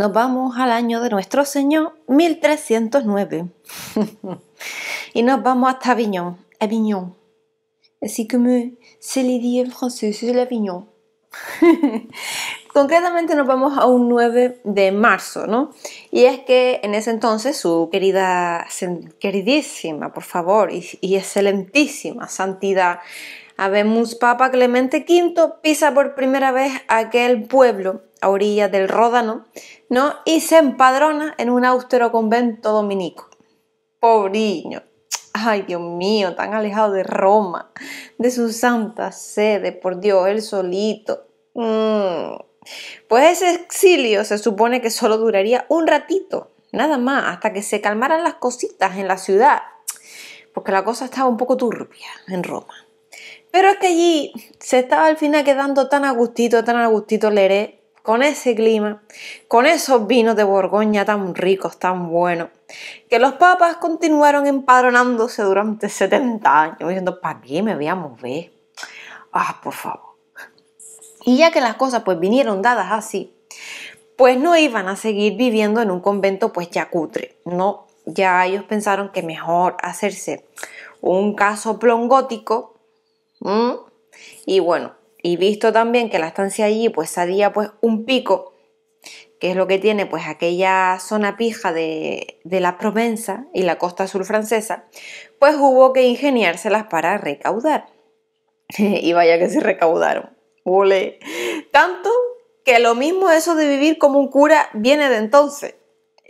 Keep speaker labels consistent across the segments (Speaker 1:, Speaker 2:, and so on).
Speaker 1: nos vamos al año de nuestro Señor 1309 y nos vamos hasta Avignon, Avignon, así como se le dice en francés, Avignon. Concretamente nos vamos a un 9 de marzo, ¿no? Y es que en ese entonces su querida, queridísima, por favor, y excelentísima santidad Habemos Papa Clemente V pisa por primera vez aquel pueblo a orillas del Ródano, ¿no? Y se empadrona en un austero convento dominico. Pobriño. Ay, Dios mío, tan alejado de Roma, de su santa sede, por Dios, él solito. Mm. Pues ese exilio se supone que solo duraría un ratito, nada más, hasta que se calmaran las cositas en la ciudad, porque la cosa estaba un poco turbia en Roma. Pero es que allí se estaba al final quedando tan a gustito, tan a gustito Leré, con ese clima, con esos vinos de Borgoña tan ricos, tan buenos, que los papas continuaron empadronándose durante 70 años, diciendo, ¿para qué me voy a mover? Ah, por favor. Y ya que las cosas pues vinieron dadas así, pues no iban a seguir viviendo en un convento pues ya cutre, ¿no? Ya ellos pensaron que mejor hacerse un caso plongótico ¿Mm? Y bueno, y visto también que la estancia allí pues salía pues un pico, que es lo que tiene pues aquella zona pija de, de la Provenza y la costa sur francesa, pues hubo que ingeniárselas para recaudar. y vaya que se recaudaron. Ole. Tanto que lo mismo eso de vivir como un cura viene de entonces.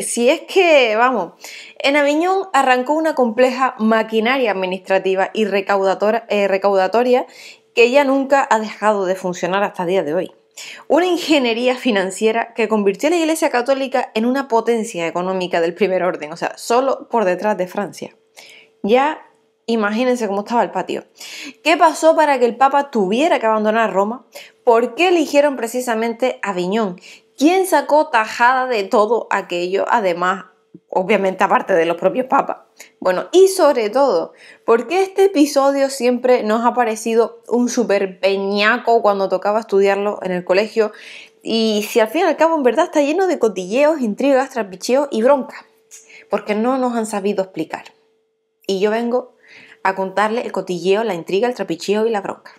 Speaker 1: Si es que, vamos, en Aviñón arrancó una compleja maquinaria administrativa y eh, recaudatoria, que ya nunca ha dejado de funcionar hasta el día de hoy. Una ingeniería financiera que convirtió a la Iglesia Católica en una potencia económica del primer orden, o sea, solo por detrás de Francia. Ya imagínense cómo estaba el patio. ¿Qué pasó para que el Papa tuviera que abandonar Roma? ¿Por qué eligieron precisamente Aviñón, ¿Quién sacó tajada de todo aquello? Además, obviamente aparte de los propios papas. Bueno, y sobre todo, porque este episodio siempre nos ha parecido un súper peñaco cuando tocaba estudiarlo en el colegio? Y si al fin y al cabo en verdad está lleno de cotilleos, intrigas, trapicheos y bronca, porque no nos han sabido explicar. Y yo vengo a contarle el cotilleo, la intriga, el trapicheo y la bronca.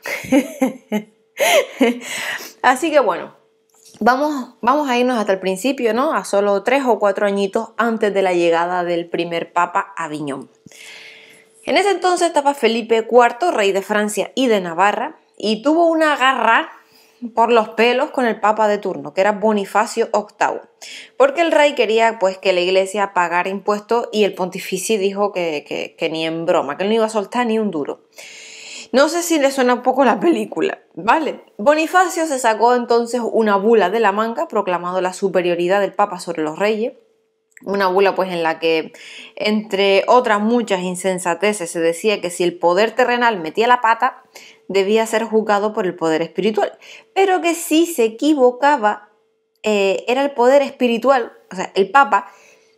Speaker 1: Así que bueno, Vamos, vamos a irnos hasta el principio, ¿no? A solo tres o cuatro añitos antes de la llegada del primer papa a Aviñón. En ese entonces estaba Felipe IV, rey de Francia y de Navarra, y tuvo una garra por los pelos con el papa de turno, que era Bonifacio VIII, porque el rey quería pues que la iglesia pagara impuestos y el pontificio dijo que, que ni en broma, que no iba a soltar ni un duro. No sé si le suena un poco la película, ¿vale? Bonifacio se sacó entonces una bula de la manga proclamando la superioridad del Papa sobre los reyes. Una bula pues en la que, entre otras muchas insensateces, se decía que si el poder terrenal metía la pata, debía ser juzgado por el poder espiritual, pero que si se equivocaba, eh, era el poder espiritual, o sea, el Papa,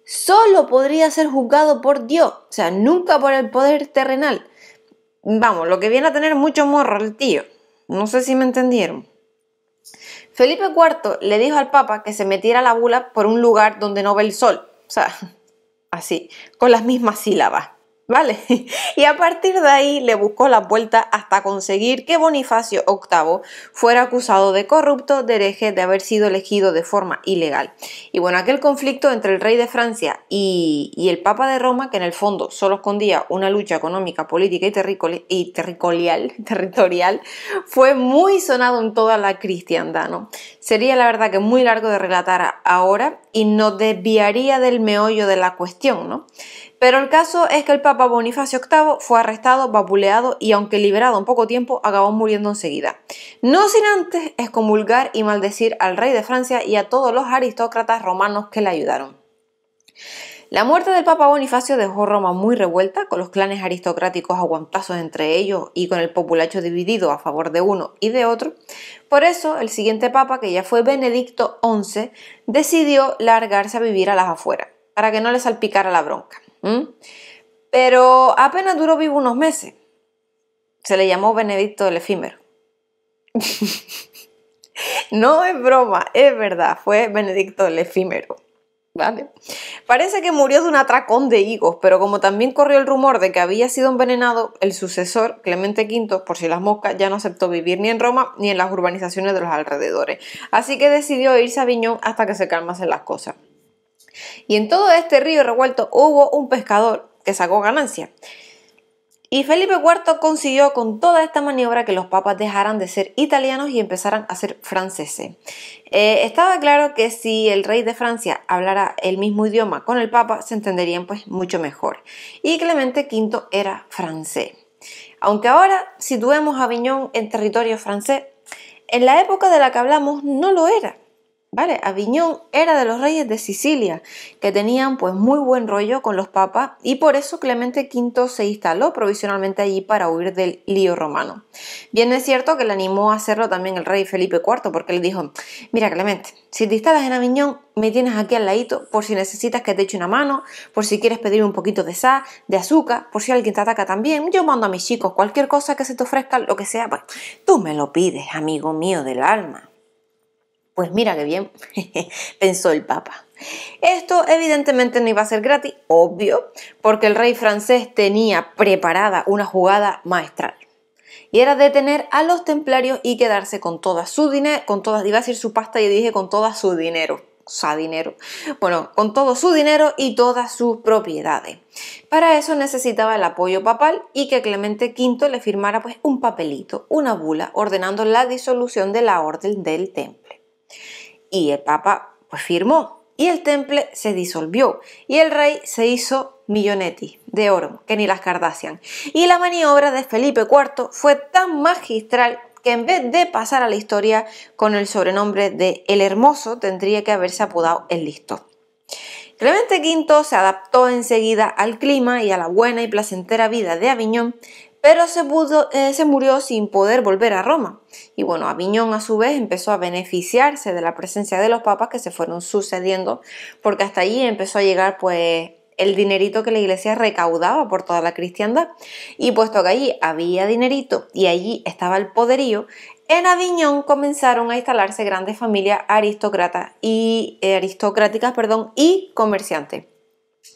Speaker 1: solo podría ser juzgado por Dios, o sea, nunca por el poder terrenal. Vamos, lo que viene a tener mucho morro el tío. No sé si me entendieron. Felipe IV le dijo al Papa que se metiera la bula por un lugar donde no ve el sol. O sea, así, con las mismas sílabas. ¿Vale? Y a partir de ahí le buscó la vuelta hasta conseguir que Bonifacio VIII fuera acusado de corrupto, de hereje, de haber sido elegido de forma ilegal. Y bueno, aquel conflicto entre el rey de Francia y, el Papa de Roma, que en el fondo solo escondía una lucha económica, política y, territorial, territorial, fue muy sonado en toda la cristiandad, ¿no? Sería la verdad que muy largo de relatar ahora y nos desviaría del meollo de la cuestión, ¿no? Pero el caso es que el Papa Bonifacio VIII fue arrestado, vapuleado y aunque liberado en poco tiempo, acabó muriendo enseguida. No sin antes excomulgar y maldecir al rey de Francia y a todos los aristócratas romanos que le ayudaron. La muerte del Papa Bonifacio dejó Roma muy revuelta, con los clanes aristocráticos aguantazos entre ellos y con el populacho dividido a favor de uno y de otro. Por eso, el siguiente Papa, que ya fue Benedicto XI, decidió largarse a vivir a las afueras, para que no le salpicara la bronca. ¿Mm? Pero apenas duró vivo unos meses. Se le llamó Benedicto el Efímero. no es broma, es verdad, fue Benedicto el Efímero. Parece que murió de un atracón de higos, pero como también corrió el rumor de que había sido envenenado, el sucesor, Clemente V, por si las moscas, ya no aceptó vivir ni en Roma ni en las urbanizaciones de los alrededores. Así que decidió irse a Viñón hasta que se calmasen las cosas. Y en todo este río revuelto hubo un pescador que sacó ganancia. Y Felipe IV consiguió con toda esta maniobra que los papas dejaran de ser italianos y empezaran a ser franceses. Eh, estaba claro que si el rey de Francia hablara el mismo idioma con el papa, se entenderían pues mucho mejor. Y Clemente V era francés. Aunque ahora situemos a Aviñón en territorio francés, en la época de la que hablamos no lo era. ¿vale? Aviñón era de los reyes de Sicilia, que tenían pues muy buen rollo con los papas y por eso Clemente V se instaló provisionalmente allí para huir del lío romano. Bien es cierto que le animó a hacerlo también el rey Felipe IV porque le dijo, mira Clemente, si te instalas en Aviñón me tienes aquí al ladito por si necesitas que te eche una mano, por si quieres pedir un poquito de sal, de azúcar, por si alguien te ataca también, yo mando a mis chicos cualquier cosa que se te ofrezca, lo que sea, pues tú me lo pides, amigo mío del alma. Pues mira qué bien, pensó el Papa. Esto evidentemente no iba a ser gratis, obvio, porque el rey francés tenía preparada una jugada maestral. Y era detener a los templarios y quedarse con toda su dinero, con todas, iba a decir su pasta y dije con todo su dinero. O sea, dinero. Bueno, con todo su dinero y todas sus propiedades. Para eso necesitaba el apoyo papal y que Clemente V le firmara pues un papelito, una bula, ordenando la disolución de la orden del temple. Y el Papa pues firmó y el temple se disolvió y el rey se hizo millonetti de oro, que ni las cardasian Y la maniobra de Felipe IV fue tan magistral que en vez de pasar a la historia con el sobrenombre de El Hermoso, tendría que haberse apodado El Listo. Clemente V se adaptó enseguida al clima y a la buena y placentera vida de Aviñón pero eh, se, murió sin poder volver a Roma. Y bueno, Aviñón a su vez empezó a beneficiarse de la presencia de los papas que se fueron sucediendo, porque hasta allí empezó a llegar pues el dinerito que la iglesia recaudaba por toda la cristiandad. Y puesto que allí había dinerito y allí estaba el poderío, en Aviñón comenzaron a instalarse grandes familias y eh, aristocráticas, perdón, y comerciantes.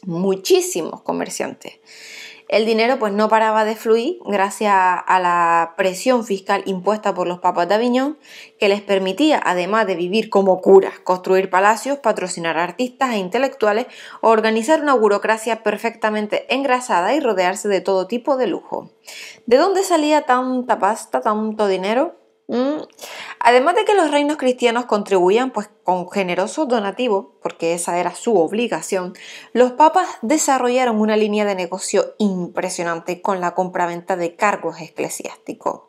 Speaker 1: Muchísimos comerciantes. El dinero pues no paraba de fluir gracias a la presión fiscal impuesta por los papas de Aviñón, que les permitía, además de vivir como curas, construir palacios, patrocinar artistas e intelectuales, organizar una burocracia perfectamente engrasada y rodearse de todo tipo de lujo. ¿De dónde salía tanta pasta, tanto dinero? Mm. Además de que los reinos cristianos contribuían pues, con generosos donativos, porque esa era su obligación, los papas desarrollaron una línea de negocio impresionante con la compraventa de cargos eclesiásticos,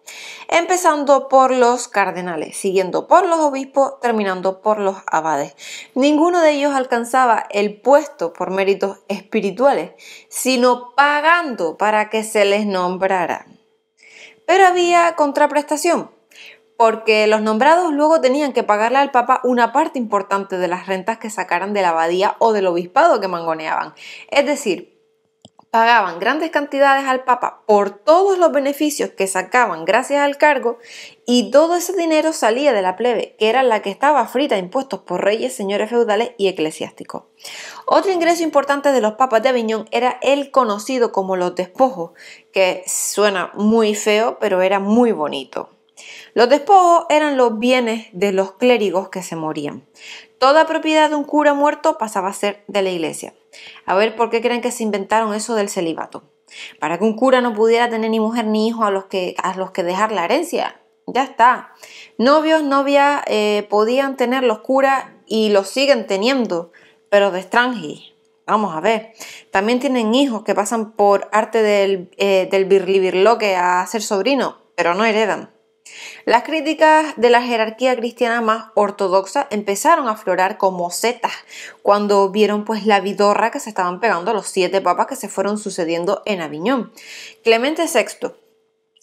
Speaker 1: empezando por los cardenales, siguiendo por los obispos, terminando por los abades. Ninguno de ellos alcanzaba el puesto por méritos espirituales, sino pagando para que se les nombrara. Pero había contraprestación porque los nombrados luego tenían que pagarle al Papa una parte importante de las rentas que sacaran de la abadía o del obispado que mangoneaban. Es decir, pagaban grandes cantidades al Papa por todos los beneficios que sacaban gracias al cargo y todo ese dinero salía de la plebe, que era la que estaba frita impuestos por reyes, señores feudales y eclesiásticos. Otro ingreso importante de los papas de Aviñón era el conocido como los despojos, que suena muy feo pero era muy bonito. Los despojos eran los bienes de los clérigos que se morían. Toda propiedad de un cura muerto pasaba a ser de la iglesia. A ver por qué creen que se inventaron eso del celibato. Para que un cura no pudiera tener ni mujer ni hijo a los que, a los que dejar la herencia. Ya está. Novios, novias eh, podían tener los curas y los siguen teniendo, pero de extranjis. Vamos a ver. También tienen hijos que pasan por arte del, eh, del birlibirloque a ser sobrino, pero no heredan. Las críticas de la jerarquía cristiana más ortodoxa empezaron a aflorar como setas cuando vieron pues la vidorra que se estaban pegando a los siete papas que se fueron sucediendo en Aviñón. Clemente VI,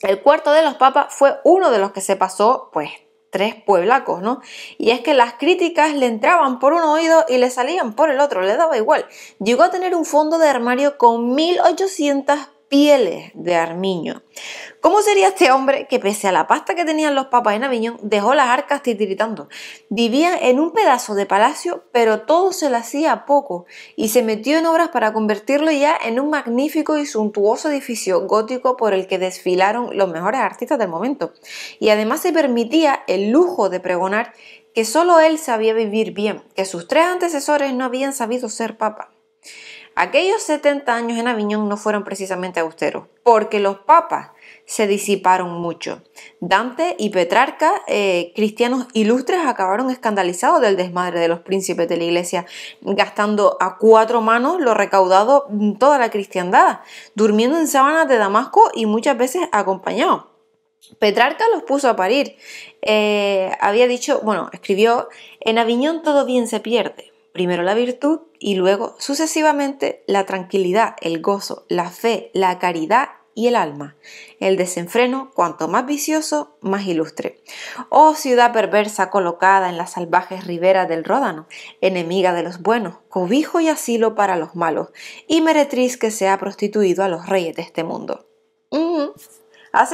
Speaker 1: el cuarto de los papas, fue uno de los que se pasó pues tres pueblacos, ¿no? Y es que las críticas le entraban por un oído y le salían por el otro, le daba igual. Llegó a tener un fondo de armario con 1800 pieles de armiño. ¿Cómo sería este hombre que pese a la pasta que tenían los papas en Aviñón dejó las arcas titiritando? Vivían en un pedazo de palacio pero todo se le hacía poco y se metió en obras para convertirlo ya en un magnífico y suntuoso edificio gótico por el que desfilaron los mejores artistas del momento. Y además se permitía el lujo de pregonar que solo él sabía vivir bien, que sus tres antecesores no habían sabido ser papa. Aquellos 70 años en Aviñón no fueron precisamente austeros, porque los papas se disiparon mucho. Dante y Petrarca, eh, cristianos ilustres, acabaron escandalizados del desmadre de los príncipes de la iglesia, gastando a cuatro manos lo recaudado en mm, toda la cristiandad, durmiendo en sábanas de Damasco y muchas veces acompañados. Petrarca los puso a parir. Eh, había dicho, bueno, escribió, en Aviñón todo bien se pierde. Primero la virtud y luego sucesivamente la tranquilidad, el gozo, la fe, la caridad y el alma. El desenfreno, cuanto más vicioso, más ilustre. Oh ciudad perversa colocada en las salvajes riberas del Ródano, enemiga de los buenos, cobijo y asilo para los malos, y meretriz que se ha prostituido a los reyes de este mundo. Mm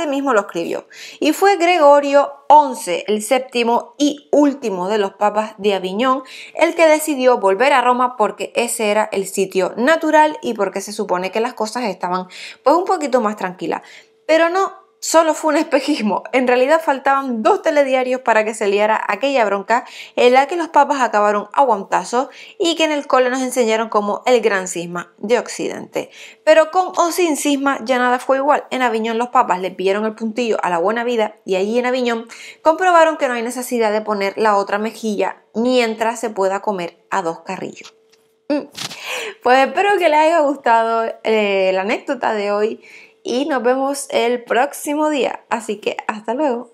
Speaker 1: mismo lo escribió. Y fue Gregorio XI, el séptimo y último de los papas de Aviñón, el que decidió volver a Roma porque ese era el sitio natural y porque se supone que las cosas estaban pues un poquito más tranquilas. Pero no solo fue un espejismo. En realidad faltaban dos telediarios para que se liara aquella bronca en la que los papas acabaron aguantazos y que en el cole nos enseñaron como el gran cisma de Occidente. Pero con o sin cisma ya nada fue igual. En Aviñón los papas le pidieron el puntillo a la buena vida y allí en Aviñón comprobaron que no hay necesidad de poner la otra mejilla mientras se pueda comer a dos carrillos. Mm. Pues espero que les haya gustado eh, la anécdota de hoy y nos vemos el próximo día. Así que hasta luego.